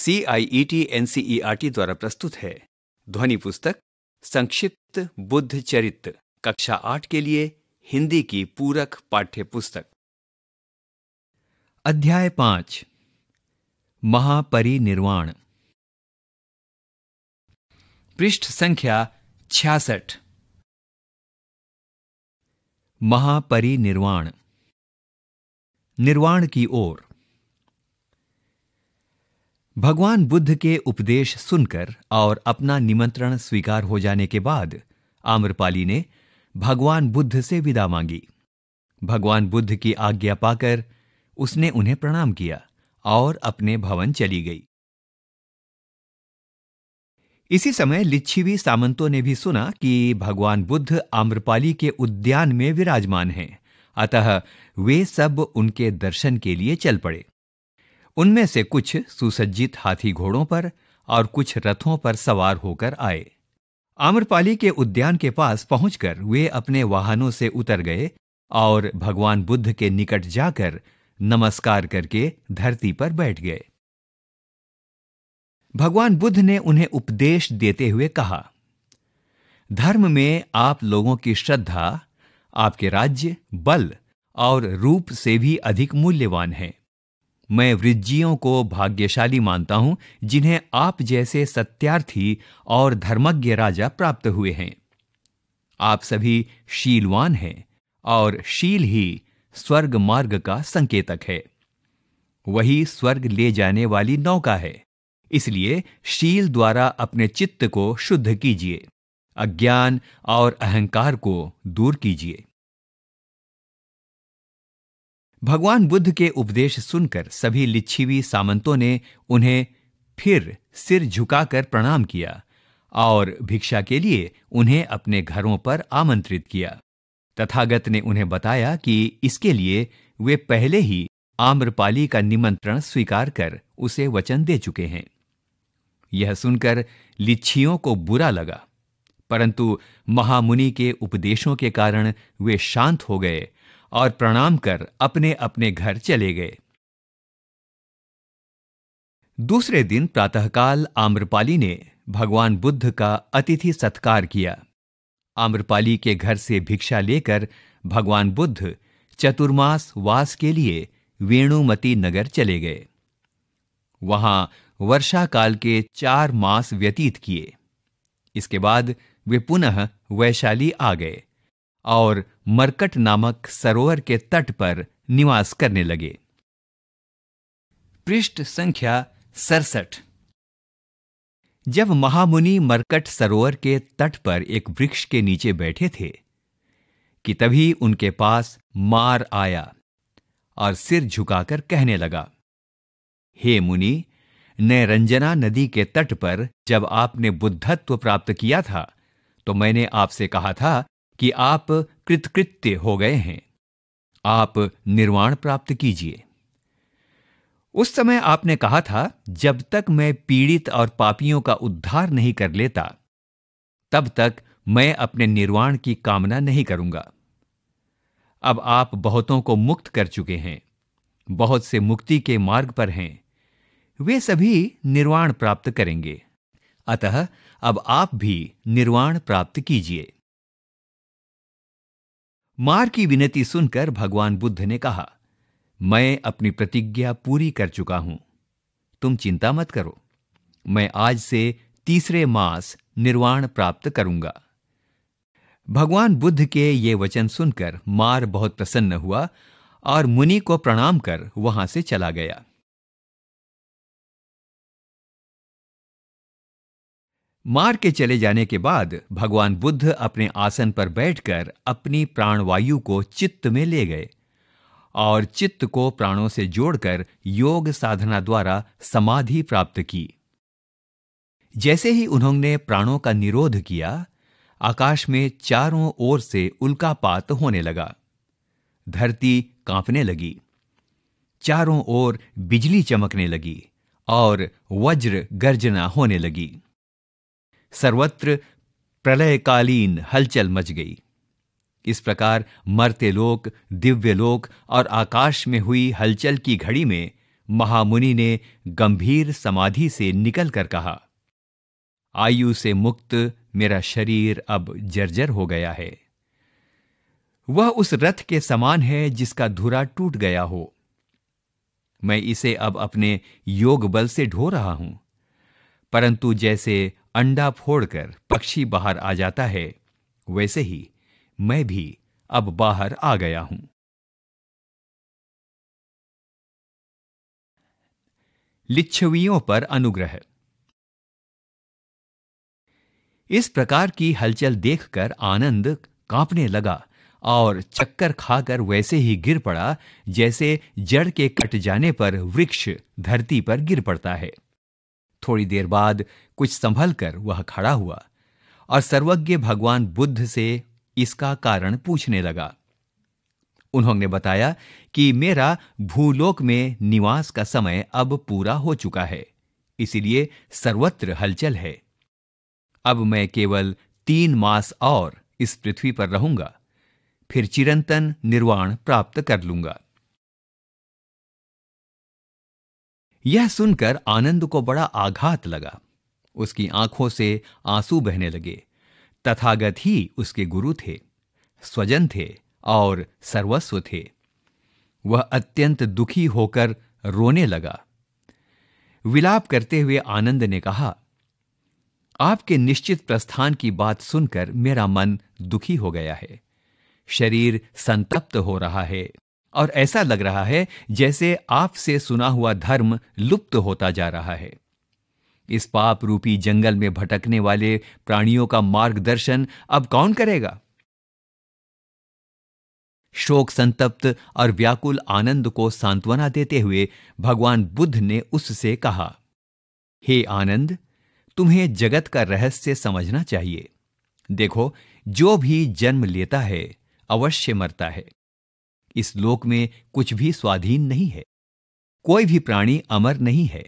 C I E T N C E R T द्वारा प्रस्तुत है ध्वनि पुस्तक संक्षिप्त बुद्ध चरित्र कक्षा आठ के लिए हिंदी की पूरक पाठ्य पुस्तक अध्याय पांच महापरिनिर्वाण पृष्ठ संख्या छियासठ महापरिनिर्वाण निर्वाण की ओर भगवान बुद्ध के उपदेश सुनकर और अपना निमंत्रण स्वीकार हो जाने के बाद आम्रपाली ने भगवान बुद्ध से विदा मांगी भगवान बुद्ध की आज्ञा पाकर उसने उन्हें प्रणाम किया और अपने भवन चली गई इसी समय लिच्छीवी सामंतों ने भी सुना कि भगवान बुद्ध आम्रपाली के उद्यान में विराजमान हैं अतः वे सब उनके दर्शन के लिए चल पड़े उनमें से कुछ सुसज्जित हाथी घोड़ों पर और कुछ रथों पर सवार होकर आए आम्रपाली के उद्यान के पास पहुंचकर वे अपने वाहनों से उतर गए और भगवान बुद्ध के निकट जाकर नमस्कार करके धरती पर बैठ गए भगवान बुद्ध ने उन्हें उपदेश देते हुए कहा धर्म में आप लोगों की श्रद्धा आपके राज्य बल और रूप से भी अधिक मूल्यवान है मैं वृज्जियों को भाग्यशाली मानता हूं जिन्हें आप जैसे सत्यार्थी और धर्मज्ञ राजा प्राप्त हुए हैं आप सभी शीलवान हैं और शील ही स्वर्ग मार्ग का संकेतक है वही स्वर्ग ले जाने वाली नौका है इसलिए शील द्वारा अपने चित्त को शुद्ध कीजिए अज्ञान और अहंकार को दूर कीजिए भगवान बुद्ध के उपदेश सुनकर सभी लिच्छीवी सामंतों ने उन्हें फिर सिर झुकाकर प्रणाम किया और भिक्षा के लिए उन्हें अपने घरों पर आमंत्रित किया तथागत ने उन्हें बताया कि इसके लिए वे पहले ही आम्रपाली का निमंत्रण स्वीकार कर उसे वचन दे चुके हैं यह सुनकर लिच्छियों को बुरा लगा परंतु महामुनि के उपदेशों के कारण वे शांत हो गए और प्रणाम कर अपने अपने घर चले गए दूसरे दिन प्रातःकाल आम्रपाली ने भगवान बुद्ध का अतिथि सत्कार किया आम्रपाली के घर से भिक्षा लेकर भगवान बुद्ध चतुर्मास वास के लिए वेणुमती नगर चले गए वहां वर्षा काल के चार मास व्यतीत किए इसके बाद वे पुनः वैशाली आ गए और मरकट नामक सरोवर के तट पर निवास करने लगे पृष्ठ संख्या सड़सठ जब महामुनि मरकट सरोवर के तट पर एक वृक्ष के नीचे बैठे थे कि तभी उनके पास मार आया और सिर झुकाकर कहने लगा हे मुनि नरंजना नदी के तट पर जब आपने बुद्धत्व प्राप्त किया था तो मैंने आपसे कहा था कि आप कृतकृत्य हो गए हैं आप निर्वाण प्राप्त कीजिए उस समय आपने कहा था जब तक मैं पीड़ित और पापियों का उद्धार नहीं कर लेता तब तक मैं अपने निर्वाण की कामना नहीं करूंगा अब आप बहुतों को मुक्त कर चुके हैं बहुत से मुक्ति के मार्ग पर हैं वे सभी निर्वाण प्राप्त करेंगे अतः अब आप भी निर्वाण प्राप्त कीजिए मार की विनती सुनकर भगवान बुद्ध ने कहा मैं अपनी प्रतिज्ञा पूरी कर चुका हूं तुम चिंता मत करो मैं आज से तीसरे मास निर्वाण प्राप्त करूंगा भगवान बुद्ध के ये वचन सुनकर मार बहुत प्रसन्न हुआ और मुनि को प्रणाम कर वहां से चला गया मार के चले जाने के बाद भगवान बुद्ध अपने आसन पर बैठकर अपनी प्राणवायु को चित्त में ले गए और चित्त को प्राणों से जोड़कर योग साधना द्वारा समाधि प्राप्त की जैसे ही उन्होंने प्राणों का निरोध किया आकाश में चारों ओर से उल्कापात होने लगा धरती कांपने लगी चारों ओर बिजली चमकने लगी और वज्र गर्जना होने लगी सर्वत्र प्रलयकालीन हलचल मच गई इस प्रकार मरते लोक दिव्य लोक और आकाश में हुई हलचल की घड़ी में महामुनि ने गंभीर समाधि से निकलकर कहा आयु से मुक्त मेरा शरीर अब जर्जर हो गया है वह उस रथ के समान है जिसका धुरा टूट गया हो मैं इसे अब अपने योग बल से ढो रहा हूं परंतु जैसे अंडा फोड़कर पक्षी बाहर आ जाता है वैसे ही मैं भी अब बाहर आ गया हूं लिच्छवियों पर अनुग्रह इस प्रकार की हलचल देखकर आनंद कांपने लगा और चक्कर खाकर वैसे ही गिर पड़ा जैसे जड़ के कट जाने पर वृक्ष धरती पर गिर पड़ता है थोड़ी देर बाद कुछ संभल कर वह खड़ा हुआ और सर्वज्ञ भगवान बुद्ध से इसका कारण पूछने लगा उन्होंने बताया कि मेरा भूलोक में निवास का समय अब पूरा हो चुका है इसलिए सर्वत्र हलचल है अब मैं केवल तीन मास और इस पृथ्वी पर रहूंगा फिर चिरंतन निर्वाण प्राप्त कर लूंगा यह सुनकर आनंद को बड़ा आघात लगा उसकी आंखों से आंसू बहने लगे तथागत ही उसके गुरु थे स्वजन थे और सर्वस्व थे वह अत्यंत दुखी होकर रोने लगा विलाप करते हुए आनंद ने कहा आपके निश्चित प्रस्थान की बात सुनकर मेरा मन दुखी हो गया है शरीर संतप्त हो रहा है और ऐसा लग रहा है जैसे आपसे सुना हुआ धर्म लुप्त होता जा रहा है इस पाप रूपी जंगल में भटकने वाले प्राणियों का मार्गदर्शन अब कौन करेगा शोक संतप्त और व्याकुल आनंद को सांत्वना देते हुए भगवान बुद्ध ने उससे कहा हे आनंद तुम्हें जगत का रहस्य समझना चाहिए देखो जो भी जन्म लेता है अवश्य मरता है इस लोक में कुछ भी स्वाधीन नहीं है कोई भी प्राणी अमर नहीं है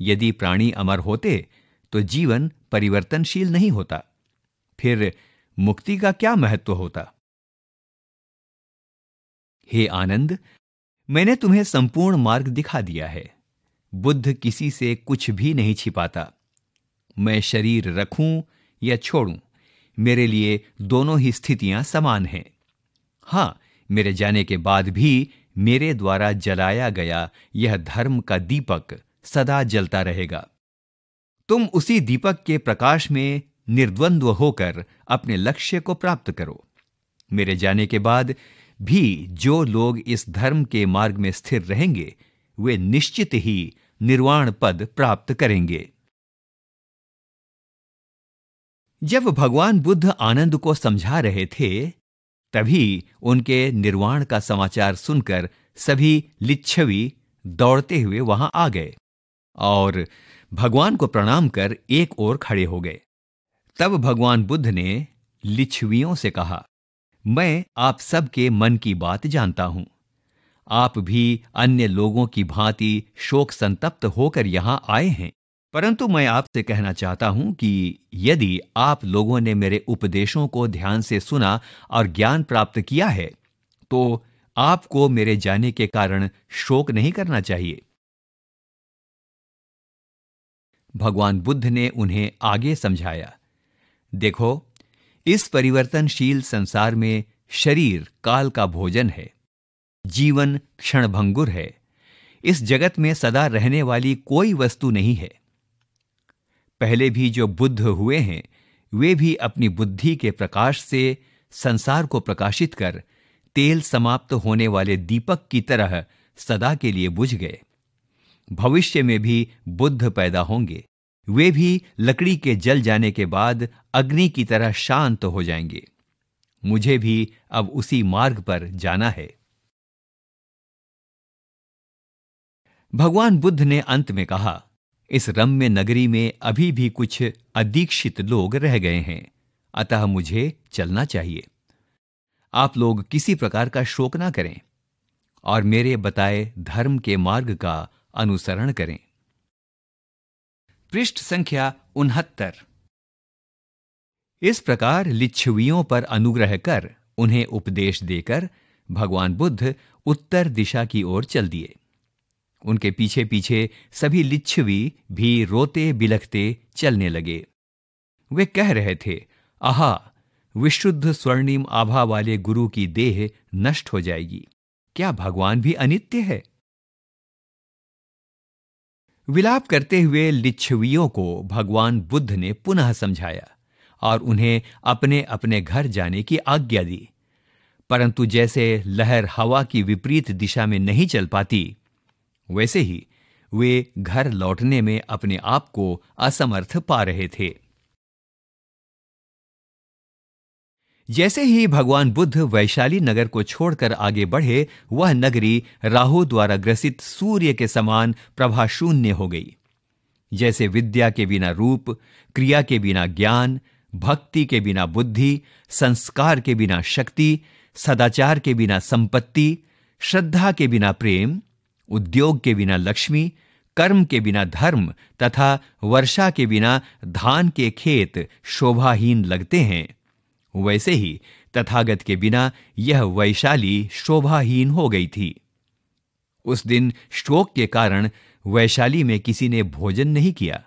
यदि प्राणी अमर होते तो जीवन परिवर्तनशील नहीं होता फिर मुक्ति का क्या महत्व होता हे आनंद मैंने तुम्हें संपूर्ण मार्ग दिखा दिया है बुद्ध किसी से कुछ भी नहीं छिपाता मैं शरीर रखूं या छोड़ूं मेरे लिए दोनों ही स्थितियां समान हैं हां मेरे जाने के बाद भी मेरे द्वारा जलाया गया यह धर्म का दीपक सदा जलता रहेगा तुम उसी दीपक के प्रकाश में निर्द्वंद्व होकर अपने लक्ष्य को प्राप्त करो मेरे जाने के बाद भी जो लोग इस धर्म के मार्ग में स्थिर रहेंगे वे निश्चित ही निर्वाण पद प्राप्त करेंगे जब भगवान बुद्ध आनंद को समझा रहे थे तभी उनके निर्वाण का समाचार सुनकर सभी लिच्छवी दौड़ते हुए वहां आ गए और भगवान को प्रणाम कर एक ओर खड़े हो गए तब भगवान बुद्ध ने लिच्छवियों से कहा मैं आप सबके मन की बात जानता हूं आप भी अन्य लोगों की भांति शोक संतप्त होकर यहां आए हैं परंतु मैं आपसे कहना चाहता हूं कि यदि आप लोगों ने मेरे उपदेशों को ध्यान से सुना और ज्ञान प्राप्त किया है तो आपको मेरे जाने के कारण शोक नहीं करना चाहिए भगवान बुद्ध ने उन्हें आगे समझाया देखो इस परिवर्तनशील संसार में शरीर काल का भोजन है जीवन क्षणभंगुर है इस जगत में सदा रहने वाली कोई वस्तु नहीं है पहले भी जो बुद्ध हुए हैं वे भी अपनी बुद्धि के प्रकाश से संसार को प्रकाशित कर तेल समाप्त होने वाले दीपक की तरह सदा के लिए बुझ गए भविष्य में भी बुद्ध पैदा होंगे वे भी लकड़ी के जल जाने के बाद अग्नि की तरह शांत हो जाएंगे मुझे भी अब उसी मार्ग पर जाना है भगवान बुद्ध ने अंत में कहा इस रम्य नगरी में अभी भी कुछ अदीक्षित लोग रह गए हैं अतः मुझे चलना चाहिए आप लोग किसी प्रकार का शोक ना करें और मेरे बताए धर्म के मार्ग का अनुसरण करें पृष्ठ संख्या उनहत्तर इस प्रकार लिच्छवियों पर अनुग्रह कर उन्हें उपदेश देकर भगवान बुद्ध उत्तर दिशा की ओर चल दिए उनके पीछे पीछे सभी लिच्छवी भी रोते बिलखते चलने लगे वे कह रहे थे आहा विशुद्ध स्वर्णिम आभा वाले गुरु की देह नष्ट हो जाएगी क्या भगवान भी अनित्य है विलाप करते हुए लिच्छवियों को भगवान बुद्ध ने पुनः समझाया और उन्हें अपने अपने घर जाने की आज्ञा दी परंतु जैसे लहर हवा की विपरीत दिशा में नहीं चल पाती वैसे ही वे घर लौटने में अपने आप को असमर्थ पा रहे थे जैसे ही भगवान बुद्ध वैशाली नगर को छोड़कर आगे बढ़े वह नगरी राहु द्वारा ग्रसित सूर्य के समान प्रभाशून्य हो गई जैसे विद्या के बिना रूप क्रिया के बिना ज्ञान भक्ति के बिना बुद्धि संस्कार के बिना शक्ति सदाचार के बिना संपत्ति श्रद्धा के बिना प्रेम उद्योग के बिना लक्ष्मी कर्म के बिना धर्म तथा वर्षा के बिना धान के खेत शोभाहीन लगते हैं वैसे ही तथागत के बिना यह वैशाली शोभाहीन हो गई थी उस दिन शोक के कारण वैशाली में किसी ने भोजन नहीं किया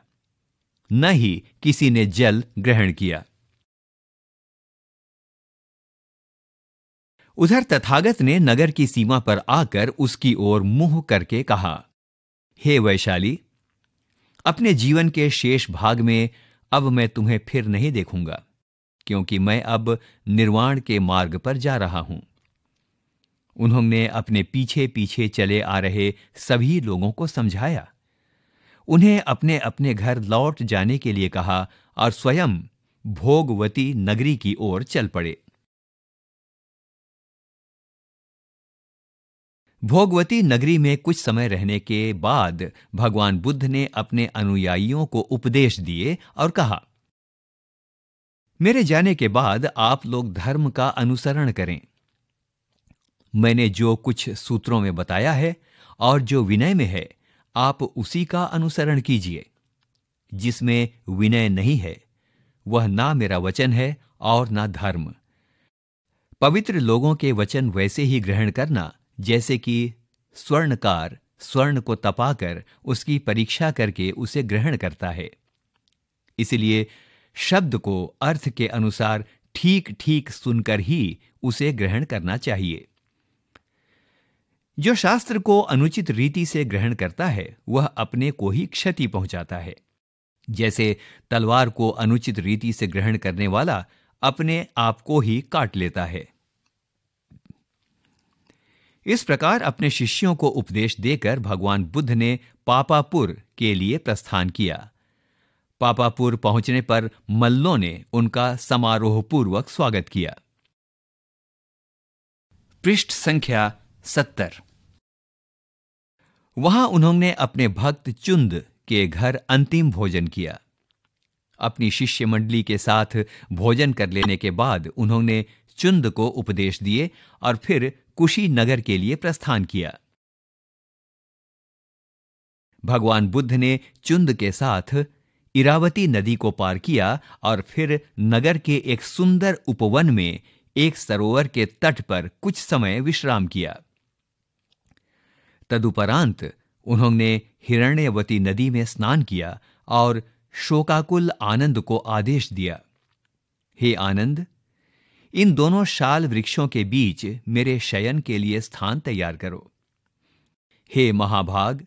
न ही किसी ने जल ग्रहण किया उधर तथागत ने नगर की सीमा पर आकर उसकी ओर मुंह करके कहा हे hey वैशाली अपने जीवन के शेष भाग में अब मैं तुम्हें फिर नहीं देखूंगा क्योंकि मैं अब निर्वाण के मार्ग पर जा रहा हूं उन्होंने अपने पीछे पीछे चले आ रहे सभी लोगों को समझाया उन्हें अपने अपने घर लौट जाने के लिए कहा और स्वयं भोगवती नगरी की ओर चल पड़े भोगवती नगरी में कुछ समय रहने के बाद भगवान बुद्ध ने अपने अनुयायियों को उपदेश दिए और कहा मेरे जाने के बाद आप लोग धर्म का अनुसरण करें मैंने जो कुछ सूत्रों में बताया है और जो विनय में है आप उसी का अनुसरण कीजिए जिसमें विनय नहीं है वह ना मेरा वचन है और ना धर्म पवित्र लोगों के वचन वैसे ही ग्रहण करना जैसे कि स्वर्णकार स्वर्ण को तपाकर उसकी परीक्षा करके उसे ग्रहण करता है इसलिए शब्द को अर्थ के अनुसार ठीक ठीक सुनकर ही उसे ग्रहण करना चाहिए जो शास्त्र को अनुचित रीति से ग्रहण करता है वह अपने को ही क्षति पहुंचाता है जैसे तलवार को अनुचित रीति से ग्रहण करने वाला अपने आप को ही काट लेता है इस प्रकार अपने शिष्यों को उपदेश देकर भगवान बुद्ध ने पापापुर के लिए प्रस्थान किया पापापुर पहुंचने पर मल्लों ने उनका समारोह पूर्वक स्वागत किया पृष्ठ संख्या सत्तर वहां उन्होंने अपने भक्त चुंद के घर अंतिम भोजन किया अपनी शिष्य मंडली के साथ भोजन कर लेने के बाद उन्होंने चुंद को उपदेश दिए और फिर कुशीनगर के लिए प्रस्थान किया भगवान बुद्ध ने चुंद के साथ इरावती नदी को पार किया और फिर नगर के एक सुंदर उपवन में एक सरोवर के तट पर कुछ समय विश्राम किया तदुपरांत उन्होंने हिरण्यवती नदी में स्नान किया और शोकाकुल आनंद को आदेश दिया हे आनंद इन दोनों शाल वृक्षों के बीच मेरे शयन के लिए स्थान तैयार करो हे महाभाग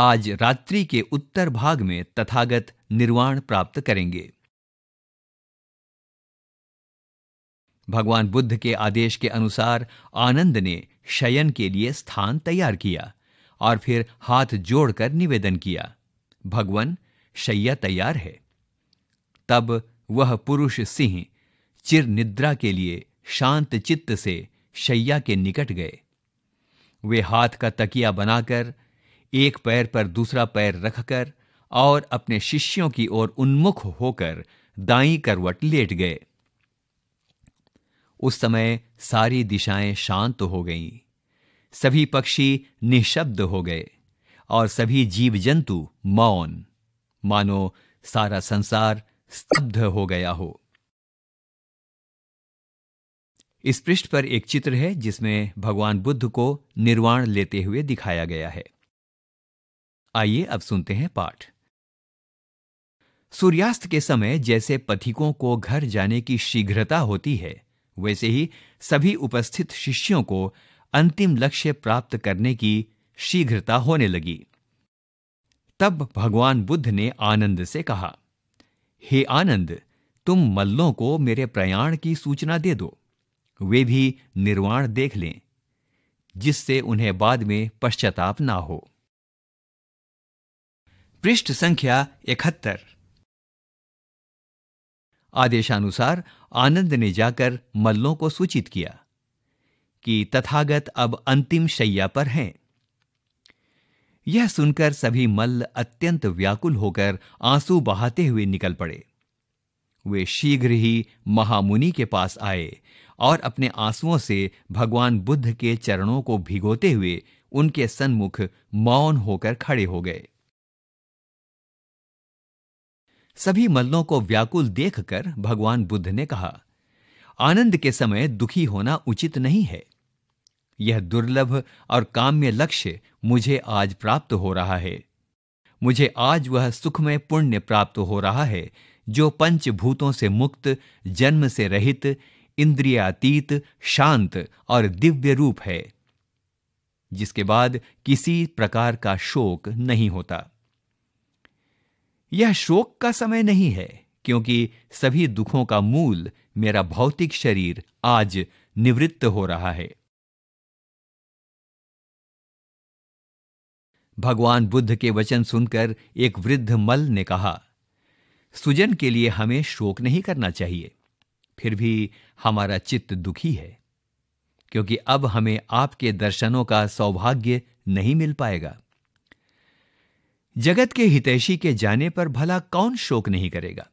आज रात्रि के उत्तर भाग में तथागत निर्वाण प्राप्त करेंगे भगवान बुद्ध के आदेश के अनुसार आनंद ने शयन के लिए स्थान तैयार किया और फिर हाथ जोड़कर निवेदन किया भगवान शैया तैयार है तब वह पुरुष सिंह चिर निद्रा के लिए शांत चित्त से शैया के निकट गए वे हाथ का तकिया बनाकर एक पैर पर दूसरा पैर रखकर और अपने शिष्यों की ओर उन्मुख होकर दाई करवट लेट गए उस समय सारी दिशाएं शांत हो गईं सभी पक्षी निशब्द हो गए और सभी जीव जंतु मौन मानो सारा संसार स्तब्ध हो गया हो इस पृष्ठ पर एक चित्र है जिसमें भगवान बुद्ध को निर्वाण लेते हुए दिखाया गया है आइए अब सुनते हैं पाठ सूर्यास्त के समय जैसे पथिकों को घर जाने की शीघ्रता होती है वैसे ही सभी उपस्थित शिष्यों को अंतिम लक्ष्य प्राप्त करने की शीघ्रता होने लगी तब भगवान बुद्ध ने आनंद से कहा हे आनंद तुम मल्लों को मेरे प्रयाण की सूचना दे दो वे भी निर्वाण देख लें जिससे उन्हें बाद में पश्चाताप ना हो पृष्ठ संख्या इकहत्तर आदेशानुसार आनंद ने जाकर मल्लों को सूचित किया कि तथागत अब अंतिम शैया पर हैं यह सुनकर सभी मल्ल अत्यंत व्याकुल होकर आंसू बहाते हुए निकल पड़े वे शीघ्र ही महामुनि के पास आए और अपने आंसुओं से भगवान बुद्ध के चरणों को भिगोते हुए उनके सन्मुख मौन होकर खड़े हो गए सभी मल्लों को व्याकुल देखकर भगवान बुद्ध ने कहा आनंद के समय दुखी होना उचित नहीं है यह दुर्लभ और काम्य लक्ष्य मुझे आज प्राप्त हो रहा है मुझे आज वह सुखमय पुण्य प्राप्त हो रहा है जो पंचभूतों से मुक्त जन्म से रहित इंद्रियातीत शांत और दिव्य रूप है जिसके बाद किसी प्रकार का शोक नहीं होता यह शोक का समय नहीं है क्योंकि सभी दुखों का मूल मेरा भौतिक शरीर आज निवृत्त हो रहा है भगवान बुद्ध के वचन सुनकर एक वृद्ध मल ने कहा सुजन के लिए हमें शोक नहीं करना चाहिए फिर भी हमारा चित्त दुखी है क्योंकि अब हमें आपके दर्शनों का सौभाग्य नहीं मिल पाएगा जगत के हितैषी के जाने पर भला कौन शोक नहीं करेगा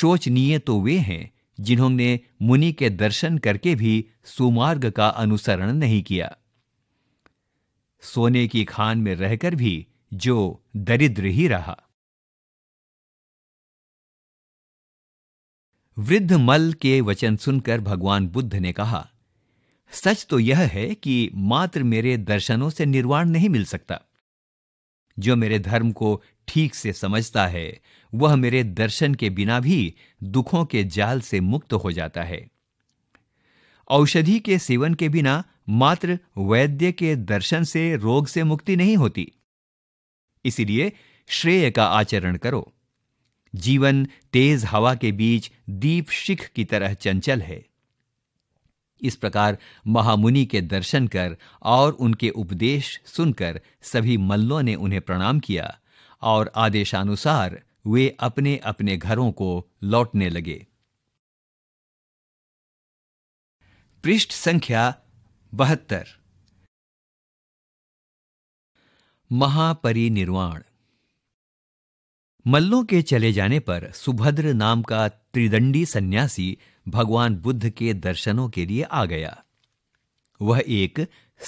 शोचनीय तो वे हैं जिन्होंने मुनि के दर्शन करके भी सुमार्ग का अनुसरण नहीं किया सोने की खान में रहकर भी जो दरिद्र ही रहा वृद्ध मल के वचन सुनकर भगवान बुद्ध ने कहा सच तो यह है कि मात्र मेरे दर्शनों से निर्वाण नहीं मिल सकता जो मेरे धर्म को ठीक से समझता है वह मेरे दर्शन के बिना भी दुखों के जाल से मुक्त हो जाता है औषधि के सेवन के बिना मात्र वैद्य के दर्शन से रोग से मुक्ति नहीं होती इसलिए श्रेय का आचरण करो जीवन तेज हवा के बीच दीप शिख की तरह चंचल है इस प्रकार महामुनि के दर्शन कर और उनके उपदेश सुनकर सभी मल्लों ने उन्हें प्रणाम किया और आदेशानुसार वे अपने अपने घरों को लौटने लगे पृष्ठ संख्या बहत्तर महापरिनिर्वाण मल्लों के चले जाने पर सुभद्र नाम का त्रिदंडी सन्यासी भगवान बुद्ध के दर्शनों के लिए आ गया वह एक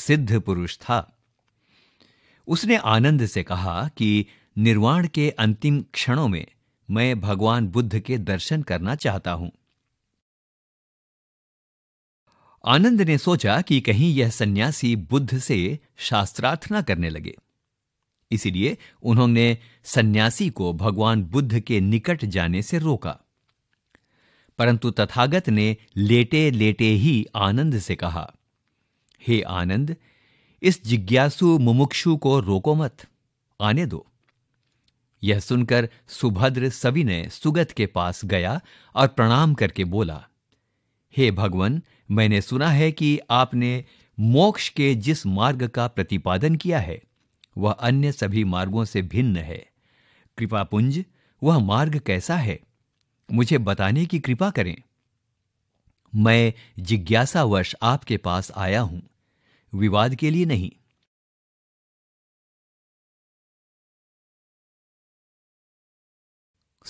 सिद्ध पुरुष था उसने आनंद से कहा कि निर्वाण के अंतिम क्षणों में मैं भगवान बुद्ध के दर्शन करना चाहता हूं आनंद ने सोचा कि कहीं यह सन्यासी बुद्ध से शास्त्रार्थना करने लगे इसीलिए उन्होंने सन्यासी को भगवान बुद्ध के निकट जाने से रोका परंतु तथागत ने लेटे लेटे ही आनंद से कहा हे आनंद इस जिज्ञासु मुमुक्षु को रोको मत आने दो यह सुनकर सुभद्र ने सुगत के पास गया और प्रणाम करके बोला हे भगवन मैंने सुना है कि आपने मोक्ष के जिस मार्ग का प्रतिपादन किया है वह अन्य सभी मार्गों से भिन्न है कृपापुंज वह मार्ग कैसा है मुझे बताने की कृपा करें मैं जिज्ञासावश आपके पास आया हूं विवाद के लिए नहीं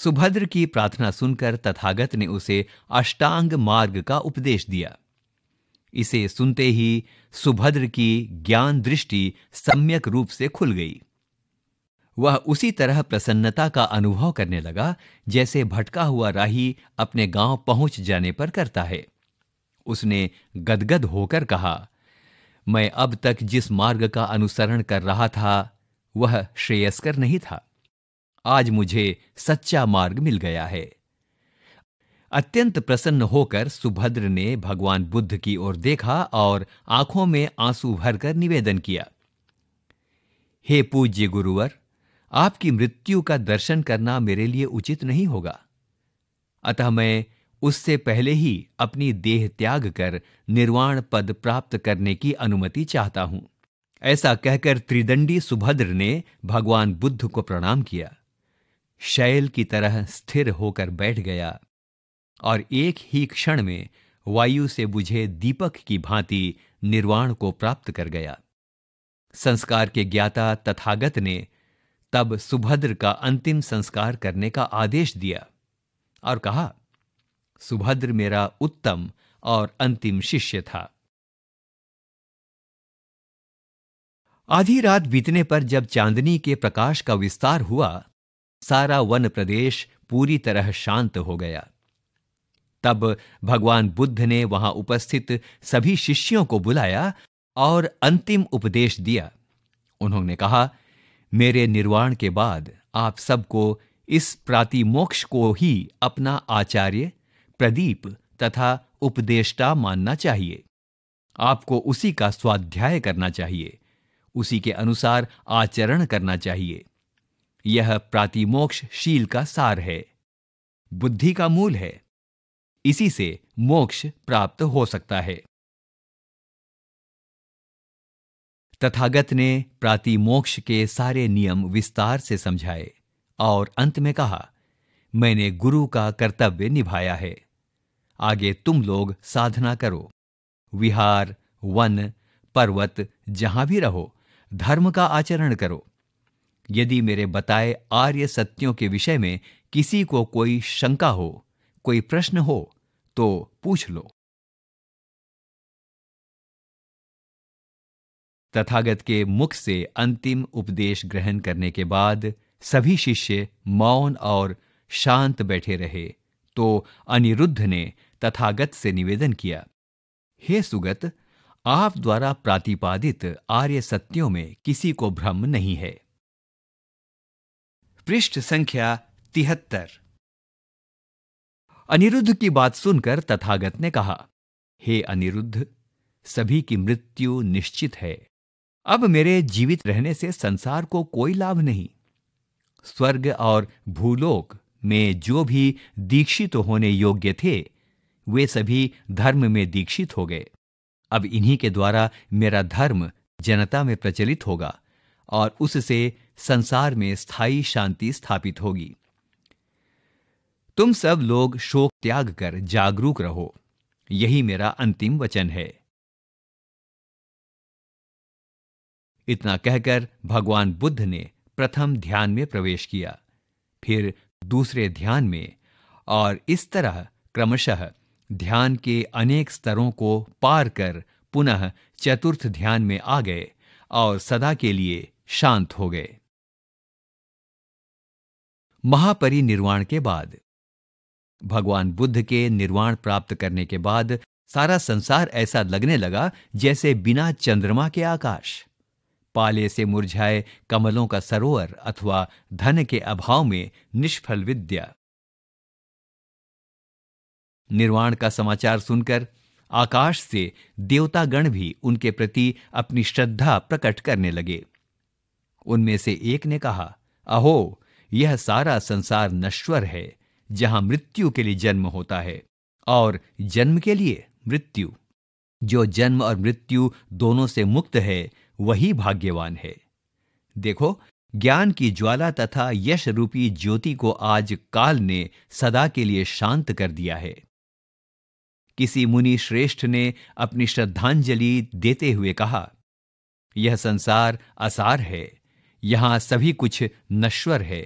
सुभद्र की प्रार्थना सुनकर तथागत ने उसे अष्टांग मार्ग का उपदेश दिया इसे सुनते ही सुभद्र की ज्ञान दृष्टि सम्यक रूप से खुल गई वह उसी तरह प्रसन्नता का अनुभव करने लगा जैसे भटका हुआ राही अपने गांव पहुंच जाने पर करता है उसने गदगद होकर कहा मैं अब तक जिस मार्ग का अनुसरण कर रहा था वह श्रेयस्कर नहीं था आज मुझे सच्चा मार्ग मिल गया है अत्यंत प्रसन्न होकर सुभद्र ने भगवान बुद्ध की ओर देखा और आंखों में आंसू भरकर निवेदन किया हे पूज्य गुरुवर आपकी मृत्यु का दर्शन करना मेरे लिए उचित नहीं होगा अतः मैं उससे पहले ही अपनी देह त्याग कर निर्वाण पद प्राप्त करने की अनुमति चाहता हूं ऐसा कहकर त्रिदंडी सुभद्र ने भगवान बुद्ध को प्रणाम किया शैल की तरह स्थिर होकर बैठ गया और एक ही क्षण में वायु से बुझे दीपक की भांति निर्वाण को प्राप्त कर गया संस्कार के ज्ञाता तथागत ने तब सुभद्र का अंतिम संस्कार करने का आदेश दिया और कहा सुभद्र मेरा उत्तम और अंतिम शिष्य था आधी रात बीतने पर जब चांदनी के प्रकाश का विस्तार हुआ सारा वन प्रदेश पूरी तरह शांत हो गया तब भगवान बुद्ध ने वहां उपस्थित सभी शिष्यों को बुलाया और अंतिम उपदेश दिया उन्होंने कहा मेरे निर्वाण के बाद आप सबको इस प्रातिमोक्ष को ही अपना आचार्य प्रदीप तथा उपदेष्टा मानना चाहिए आपको उसी का स्वाध्याय करना चाहिए उसी के अनुसार आचरण करना चाहिए यह प्रातिमोक्ष शील का सार है बुद्धि का मूल है इसी से मोक्ष प्राप्त हो सकता है तथागत ने प्रातिमोक्ष के सारे नियम विस्तार से समझाए और अंत में कहा मैंने गुरु का कर्तव्य निभाया है आगे तुम लोग साधना करो विहार वन पर्वत जहां भी रहो धर्म का आचरण करो यदि मेरे बताए आर्य सत्यों के विषय में किसी को कोई शंका हो कोई प्रश्न हो तो पूछ लो तथागत के मुख से अंतिम उपदेश ग्रहण करने के बाद सभी शिष्य मौन और शांत बैठे रहे तो अनिरुद्ध ने तथागत से निवेदन किया हे सुगत आप द्वारा प्रातिपादित आर्य सत्यों में किसी को भ्रम नहीं है पृष्ठ संख्या तिहत्तर अनिरुद्ध की बात सुनकर तथागत ने कहा हे अनिरुद्ध सभी की मृत्यु निश्चित है अब मेरे जीवित रहने से संसार को कोई लाभ नहीं स्वर्ग और भूलोक में जो भी दीक्षित तो होने योग्य थे वे सभी धर्म में दीक्षित हो गए अब इन्हीं के द्वारा मेरा धर्म जनता में प्रचलित होगा और उससे संसार में स्थायी शांति स्थापित होगी तुम सब लोग शोक त्याग कर जागरूक रहो यही मेरा अंतिम वचन है इतना कहकर भगवान बुद्ध ने प्रथम ध्यान में प्रवेश किया फिर दूसरे ध्यान में और इस तरह क्रमशः ध्यान के अनेक स्तरों को पार कर पुनः चतुर्थ ध्यान में आ गए और सदा के लिए शांत हो गए महापरिनिर्वाण के बाद भगवान बुद्ध के निर्वाण प्राप्त करने के बाद सारा संसार ऐसा लगने लगा जैसे बिना चंद्रमा के आकाश पाले से मुरझाए कमलों का सरोवर अथवा धन के अभाव में निष्फल विद्या निर्वाण का समाचार सुनकर आकाश से देवतागण भी उनके प्रति अपनी श्रद्धा प्रकट करने लगे उनमें से एक ने कहा अहो यह सारा संसार नश्वर है जहां मृत्यु के लिए जन्म होता है और जन्म के लिए मृत्यु जो जन्म और मृत्यु दोनों से मुक्त है वही भाग्यवान है देखो ज्ञान की ज्वाला तथा यश रूपी ज्योति को आज काल ने सदा के लिए शांत कर दिया है किसी मुनि श्रेष्ठ ने अपनी श्रद्धांजलि देते हुए कहा यह संसार असार है यहां सभी कुछ नश्वर है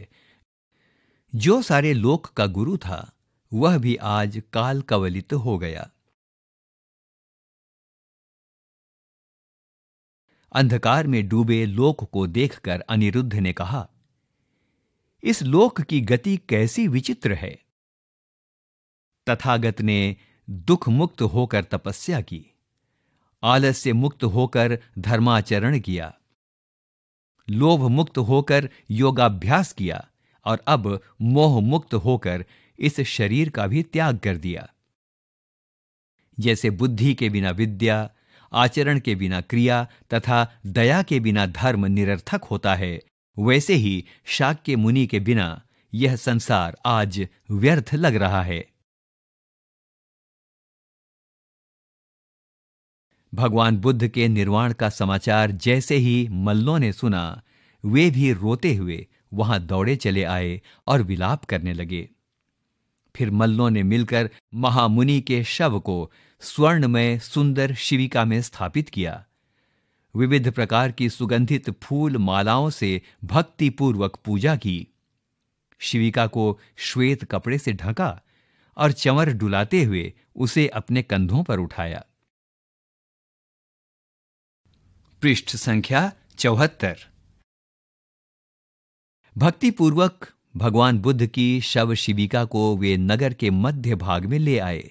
जो सारे लोक का गुरु था वह भी आज काल कवलित हो गया अंधकार में डूबे लोक को देखकर अनिरुद्ध ने कहा इस लोक की गति कैसी विचित्र है तथागत ने दुख मुक्त होकर तपस्या की आलस्य मुक्त होकर धर्माचरण किया लोभ मुक्त होकर योगाभ्यास किया और अब मोह मुक्त होकर इस शरीर का भी त्याग कर दिया जैसे बुद्धि के बिना विद्या आचरण के बिना क्रिया तथा दया के बिना धर्म निरर्थक होता है वैसे ही शाक के मुनि के बिना यह संसार आज व्यर्थ लग रहा है भगवान बुद्ध के निर्वाण का समाचार जैसे ही मल्लों ने सुना वे भी रोते हुए वहां दौड़े चले आए और विलाप करने लगे फिर मल्लों ने मिलकर महामुनि के शव को स्वर्णमय सुंदर शिविका में स्थापित किया विविध प्रकार की सुगंधित फूल मालाओं से भक्तिपूर्वक पूजा की शिविका को श्वेत कपड़े से ढका और चंवर डुलाते हुए उसे अपने कंधों पर उठाया पृष्ठ संख्या चौहत्तर भक्ति पूर्वक भगवान बुद्ध की शव शिविका को वे नगर के मध्य भाग में ले आए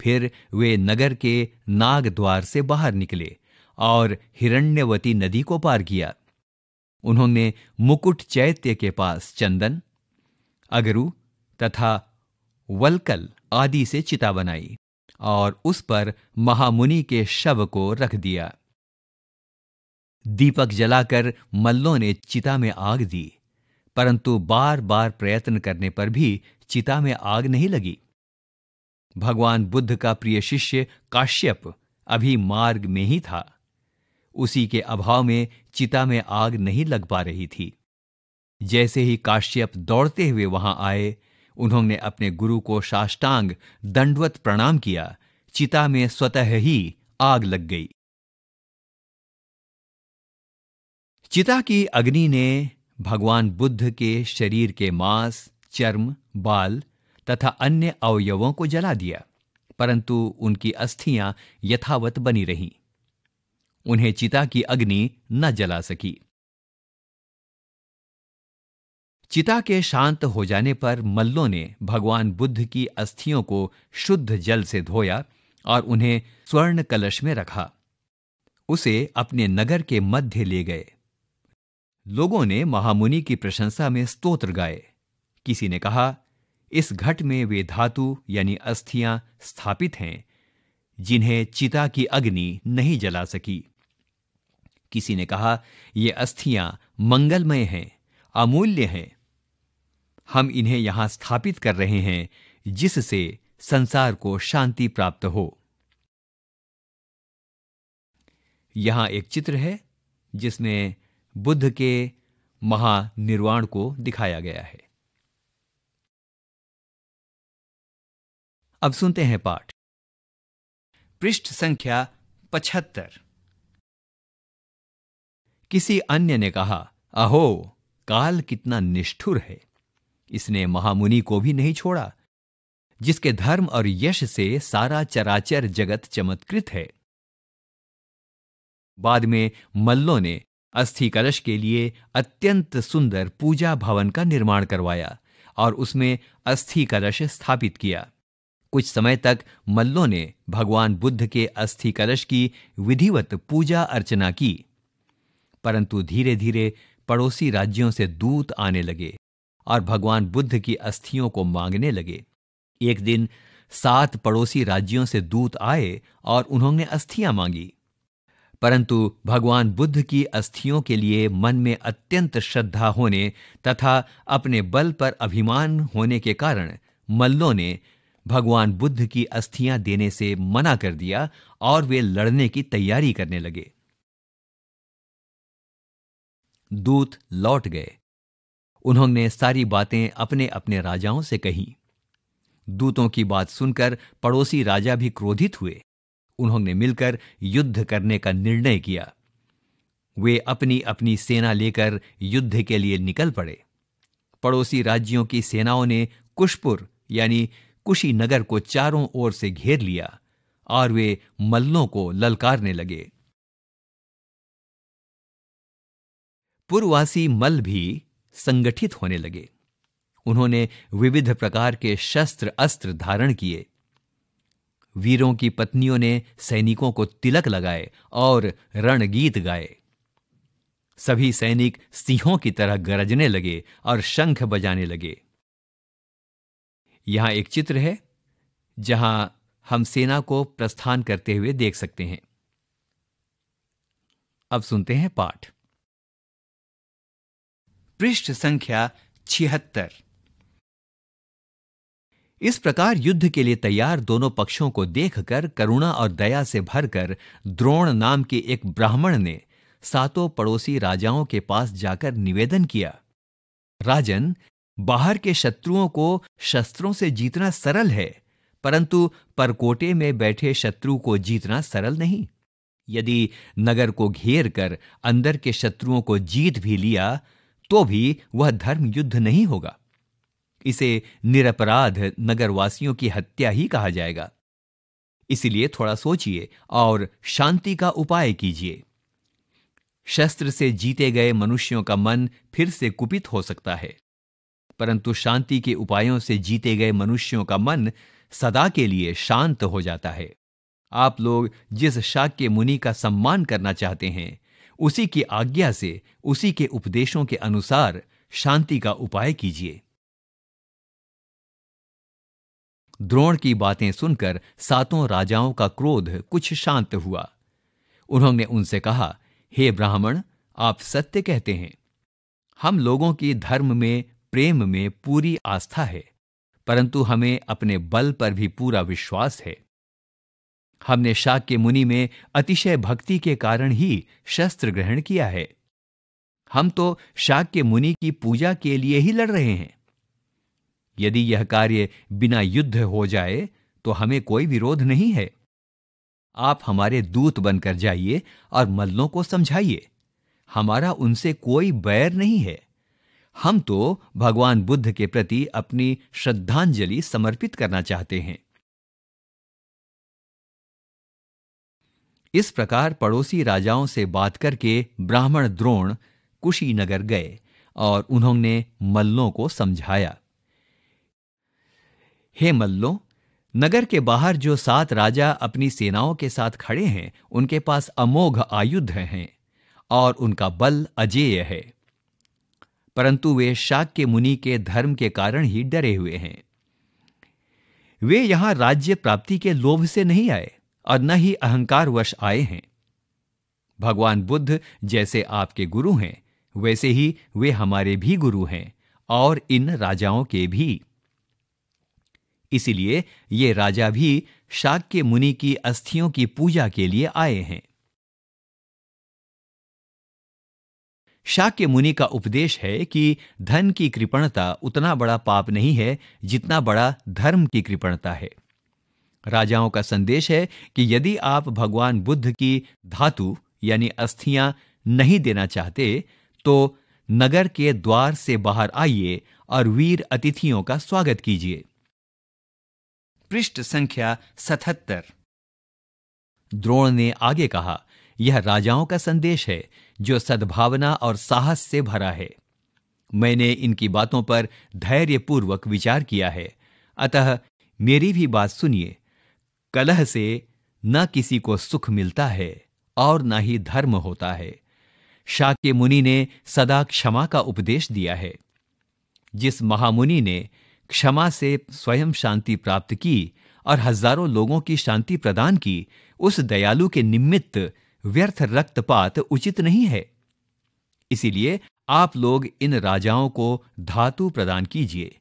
फिर वे नगर के नाग द्वार से बाहर निकले और हिरण्यवती नदी को पार किया उन्होंने मुकुट चैत्य के पास चंदन अगरू तथा वलकल आदि से चिता बनाई और उस पर महामुनि के शव को रख दिया दीपक जलाकर मल्लों ने चिता में आग दी परंतु बार बार प्रयत्न करने पर भी चिता में आग नहीं लगी भगवान बुद्ध का प्रिय शिष्य काश्यप अभी मार्ग में ही था उसी के अभाव में चिता में आग नहीं लग पा रही थी जैसे ही काश्यप दौड़ते हुए वहां आए उन्होंने अपने गुरु को साष्टांग दंडवत प्रणाम किया चिता में स्वतः ही आग लग गई चिता की अग्नि ने भगवान बुद्ध के शरीर के मांस चर्म बाल तथा अन्य अवयवों को जला दिया परंतु उनकी अस्थियां यथावत बनी रहीं उन्हें चिता की अग्नि न जला सकी चिता के शांत हो जाने पर मल्लों ने भगवान बुद्ध की अस्थियों को शुद्ध जल से धोया और उन्हें स्वर्ण कलश में रखा उसे अपने नगर के मध्य ले गए लोगों ने महामुनि की प्रशंसा में स्तोत्र गाए किसी ने कहा इस घट में वे धातु यानी अस्थियां स्थापित हैं जिन्हें चिता की अग्नि नहीं जला सकी किसी ने कहा ये अस्थियां मंगलमय हैं अमूल्य हैं हम इन्हें यहां स्थापित कर रहे हैं जिससे संसार को शांति प्राप्त हो यहां एक चित्र है जिसमें बुद्ध के महानिर्वाण को दिखाया गया है अब सुनते हैं पाठ पृष्ठ संख्या पचहत्तर किसी अन्य ने कहा अहो काल कितना निष्ठुर है इसने महामुनि को भी नहीं छोड़ा जिसके धर्म और यश से सारा चराचर जगत चमत्कृत है बाद में मल्लों ने अस्थि कलश के लिए अत्यंत सुंदर पूजा भवन का निर्माण करवाया और उसमें अस्थि कलश स्थापित किया कुछ समय तक मल्लों ने भगवान बुद्ध के अस्थि कलश की विधिवत पूजा अर्चना की परंतु धीरे धीरे पड़ोसी राज्यों से दूत आने लगे और भगवान बुद्ध की अस्थियों को मांगने लगे एक दिन सात पड़ोसी राज्यों से दूत आए और उन्होंने अस्थियां मांगी परंतु भगवान बुद्ध की अस्थियों के लिए मन में अत्यंत श्रद्धा होने तथा अपने बल पर अभिमान होने के कारण मल्लों ने भगवान बुद्ध की अस्थियां देने से मना कर दिया और वे लड़ने की तैयारी करने लगे दूत लौट गए उन्होंने सारी बातें अपने अपने राजाओं से कही दूतों की बात सुनकर पड़ोसी राजा भी क्रोधित हुए उन्होंने मिलकर युद्ध करने का निर्णय किया वे अपनी अपनी सेना लेकर युद्ध के लिए निकल पड़े पड़ोसी राज्यों की सेनाओं ने कुशपुर यानी कुशीनगर को चारों ओर से घेर लिया और वे मल्लों को ललकारने लगे पूर्ववासी मल भी संगठित होने लगे उन्होंने विविध प्रकार के शस्त्र अस्त्र धारण किए वीरों की पत्नियों ने सैनिकों को तिलक लगाए और रणगीत गाए सभी सैनिक सिंहों की तरह गरजने लगे और शंख बजाने लगे यहां एक चित्र है जहां हम सेना को प्रस्थान करते हुए देख सकते हैं अब सुनते हैं पाठ पृष्ठ संख्या छिहत्तर इस प्रकार युद्ध के लिए तैयार दोनों पक्षों को देखकर करुणा और दया से भरकर द्रोण नाम के एक ब्राह्मण ने सातों पड़ोसी राजाओं के पास जाकर निवेदन किया राजन बाहर के शत्रुओं को शस्त्रों से जीतना सरल है परंतु परकोटे में बैठे शत्रु को जीतना सरल नहीं यदि नगर को घेर कर अंदर के शत्रुओं को जीत भी लिया तो भी वह धर्म युद्ध नहीं होगा इसे निरपराध नगरवासियों की हत्या ही कहा जाएगा इसलिए थोड़ा सोचिए और शांति का उपाय कीजिए शस्त्र से जीते गए मनुष्यों का मन फिर से कुपित हो सकता है परंतु शांति के उपायों से जीते गए मनुष्यों का मन सदा के लिए शांत हो जाता है आप लोग जिस शाक्य मुनि का सम्मान करना चाहते हैं उसी की आज्ञा से उसी के उपदेशों के अनुसार शांति का उपाय कीजिए द्रोण की बातें सुनकर सातों राजाओं का क्रोध कुछ शांत हुआ उन्होंने उनसे कहा हे ब्राह्मण आप सत्य कहते हैं हम लोगों की धर्म में प्रेम में पूरी आस्था है परंतु हमें अपने बल पर भी पूरा विश्वास है हमने शाक्य मुनि में अतिशय भक्ति के कारण ही शस्त्र ग्रहण किया है हम तो शाक्य मुनि की पूजा के लिए ही लड़ रहे हैं यदि यह कार्य बिना युद्ध हो जाए तो हमें कोई विरोध नहीं है आप हमारे दूत बनकर जाइए और मल्लों को समझाइए हमारा उनसे कोई बैर नहीं है हम तो भगवान बुद्ध के प्रति अपनी श्रद्धांजलि समर्पित करना चाहते हैं इस प्रकार पड़ोसी राजाओं से बात करके ब्राह्मण द्रोण कुशीनगर गए और उन्होंने मल्लों को समझाया हे मल्लो नगर के बाहर जो सात राजा अपनी सेनाओं के साथ खड़े हैं उनके पास अमोघ आयुध हैं और उनका बल अजेय है परंतु वे शाक के मुनि के धर्म के कारण ही डरे हुए हैं वे यहां राज्य प्राप्ति के लोभ से नहीं आए और न ही अहंकारवश आए हैं भगवान बुद्ध जैसे आपके गुरु हैं वैसे ही वे हमारे भी गुरु हैं और इन राजाओं के भी इसीलिए ये राजा भी शाक्य मुनि की अस्थियों की पूजा के लिए आए हैं शाक्य मुनि का उपदेश है कि धन की कृपणता उतना बड़ा पाप नहीं है जितना बड़ा धर्म की कृपणता है राजाओं का संदेश है कि यदि आप भगवान बुद्ध की धातु यानी अस्थियां नहीं देना चाहते तो नगर के द्वार से बाहर आइए और वीर अतिथियों का स्वागत कीजिए पृष्ठ संख्या सतहत्तर द्रोण ने आगे कहा यह राजाओं का संदेश है जो सद्भावना और साहस से भरा है मैंने इनकी बातों पर धैर्यपूर्वक विचार किया है अतः मेरी भी बात सुनिए कलह से न किसी को सुख मिलता है और न ही धर्म होता है शाक्य मुनि ने सदा क्षमा का उपदेश दिया है जिस महामुनि ने क्षमा से स्वयं शांति प्राप्त की और हजारों लोगों की शांति प्रदान की उस दयालु के निमित्त व्यर्थ रक्तपात उचित नहीं है इसीलिए आप लोग इन राजाओं को धातु प्रदान कीजिए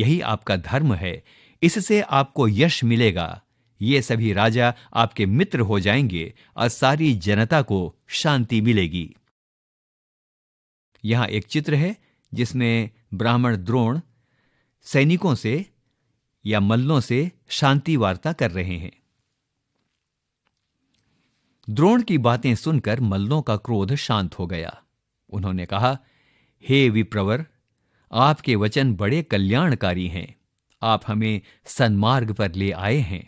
यही आपका धर्म है इससे आपको यश मिलेगा ये सभी राजा आपके मित्र हो जाएंगे और सारी जनता को शांति मिलेगी यहां एक चित्र है जिसमें ब्राह्मण द्रोण सैनिकों से या मल्लों से शांति वार्ता कर रहे हैं द्रोण की बातें सुनकर मल्लों का क्रोध शांत हो गया उन्होंने कहा हे विप्रवर आपके वचन बड़े कल्याणकारी हैं आप हमें सन्मार्ग पर ले आए हैं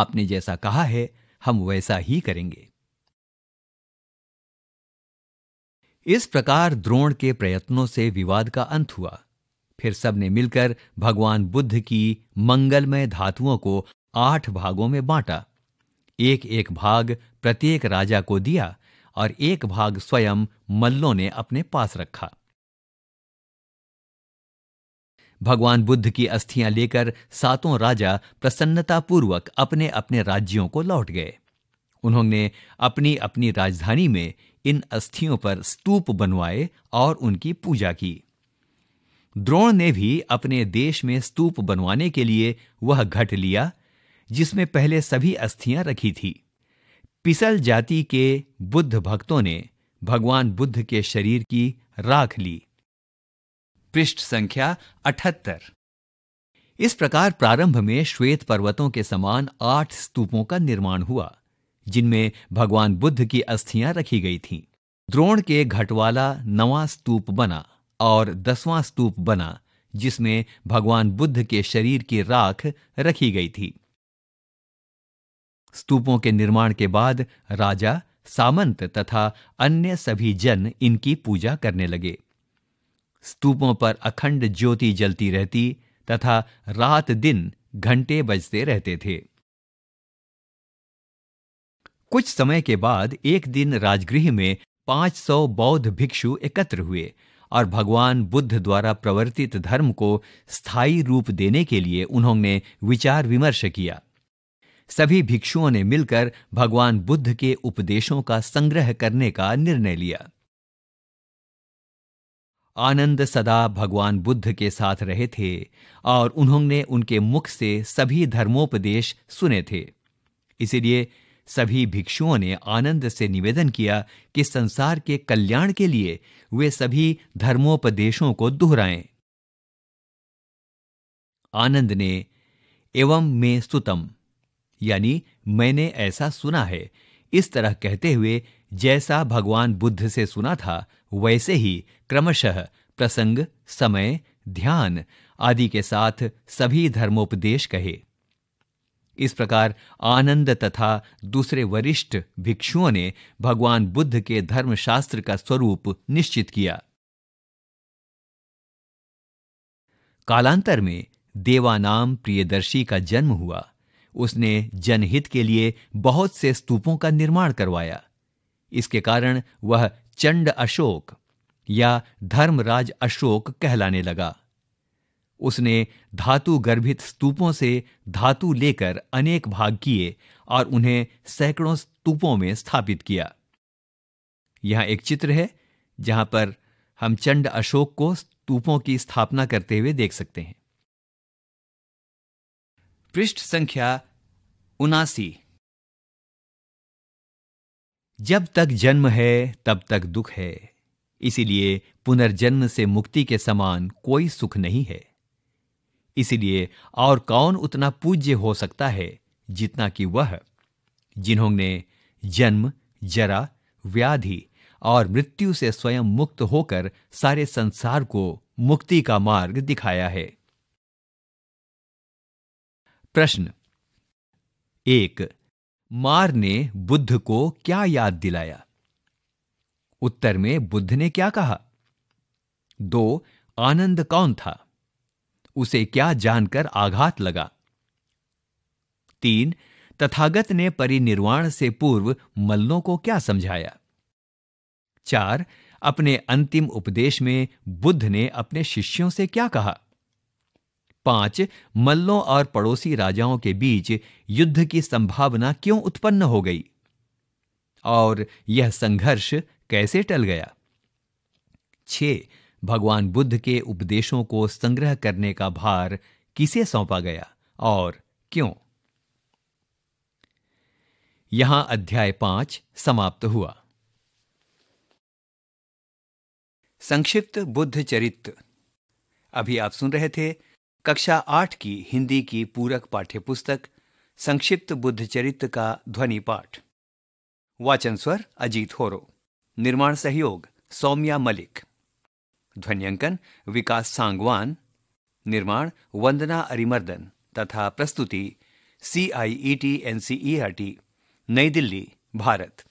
आपने जैसा कहा है हम वैसा ही करेंगे इस प्रकार द्रोण के प्रयत्नों से विवाद का अंत हुआ फिर सबने मिलकर भगवान बुद्ध की मंगलमय धातुओं को आठ भागों में बांटा एक एक भाग प्रत्येक राजा को दिया और एक भाग स्वयं मल्लों ने अपने पास रखा भगवान बुद्ध की अस्थियां लेकर सातों राजा प्रसन्नतापूर्वक अपने अपने राज्यों को लौट गए उन्होंने अपनी अपनी राजधानी में इन अस्थियों पर स्तूप बनवाए और उनकी पूजा की द्रोण ने भी अपने देश में स्तूप बनवाने के लिए वह घट लिया जिसमें पहले सभी अस्थियां रखी थी पिसल जाति के बुद्ध भक्तों ने भगवान बुद्ध के शरीर की राख ली पृष्ठ संख्या अठहत्तर इस प्रकार प्रारंभ में श्वेत पर्वतों के समान आठ स्तूपों का निर्माण हुआ जिनमें भगवान बुद्ध की अस्थियां रखी गई थीं। द्रोण के घटवाला नवा स्तूप बना और दसवां स्तूप बना जिसमें भगवान बुद्ध के शरीर की राख रखी गई थी स्तूपों के निर्माण के बाद राजा सामंत तथा अन्य सभी जन इनकी पूजा करने लगे स्तूपों पर अखंड ज्योति जलती रहती तथा रात दिन घंटे बजते रहते थे कुछ समय के बाद एक दिन राजगृह में 500 बौद्ध भिक्षु एकत्र हुए और भगवान बुद्ध द्वारा प्रवर्तित धर्म को स्थायी रूप देने के लिए उन्होंने विचार विमर्श किया सभी भिक्षुओं ने मिलकर भगवान बुद्ध के उपदेशों का संग्रह करने का निर्णय लिया आनंद सदा भगवान बुद्ध के साथ रहे थे और उन्होंने उनके मुख से सभी धर्मोपदेश सुने थे इसीलिए सभी भिक्षुओं ने आनंद से निवेदन किया कि संसार के कल्याण के लिए वे सभी धर्मोपदेशों को दोहराएं आनंद ने एवं मैं सुतम यानी मैंने ऐसा सुना है इस तरह कहते हुए जैसा भगवान बुद्ध से सुना था वैसे ही क्रमशः प्रसंग समय ध्यान आदि के साथ सभी धर्मोपदेश कहे इस प्रकार आनंद तथा दूसरे वरिष्ठ भिक्षुओं ने भगवान बुद्ध के धर्मशास्त्र का स्वरूप निश्चित किया कालांतर में देवानाम प्रियदर्शी का जन्म हुआ उसने जनहित के लिए बहुत से स्तूपों का निर्माण करवाया इसके कारण वह चंड अशोक या धर्मराज अशोक कहलाने लगा उसने धातु गर्भित स्तूपों से धातु लेकर अनेक भाग किए और उन्हें सैकड़ों स्तूपों में स्थापित किया यह एक चित्र है जहां पर हम चंड अशोक को स्तूपों की स्थापना करते हुए देख सकते हैं पृष्ठ संख्या उनासी जब तक जन्म है तब तक दुख है इसीलिए पुनर्जन्म से मुक्ति के समान कोई सुख नहीं है इसलिए और कौन उतना पूज्य हो सकता है जितना कि वह जिन्होंने जन्म जरा व्याधि और मृत्यु से स्वयं मुक्त होकर सारे संसार को मुक्ति का मार्ग दिखाया है प्रश्न एक मार ने बुद्ध को क्या याद दिलाया उत्तर में बुद्ध ने क्या कहा दो आनंद कौन था उसे क्या जानकर आघात लगा तीन तथागत ने परिनिर्वाण से पूर्व मल्लों को क्या समझाया चार अपने अंतिम उपदेश में बुद्ध ने अपने शिष्यों से क्या कहा पांच मल्लों और पड़ोसी राजाओं के बीच युद्ध की संभावना क्यों उत्पन्न हो गई और यह संघर्ष कैसे टल गया छे भगवान बुद्ध के उपदेशों को संग्रह करने का भार किसे सौंपा गया और क्यों यहां अध्याय पांच समाप्त हुआ संक्षिप्त बुद्ध चरित्र अभी आप सुन रहे थे कक्षा आठ की हिंदी की पूरक पाठ्य पुस्तक संक्षिप्त बुद्ध चरित्र का ध्वनि पाठ वाचन स्वर अजीत होरो निर्माण सहयोग सौम्या मलिक ध्वन्यंकन विकास सांगवान निर्माण वंदना अरिमर्दन तथा प्रस्तुति C I E T N C E R T नई दिल्ली भारत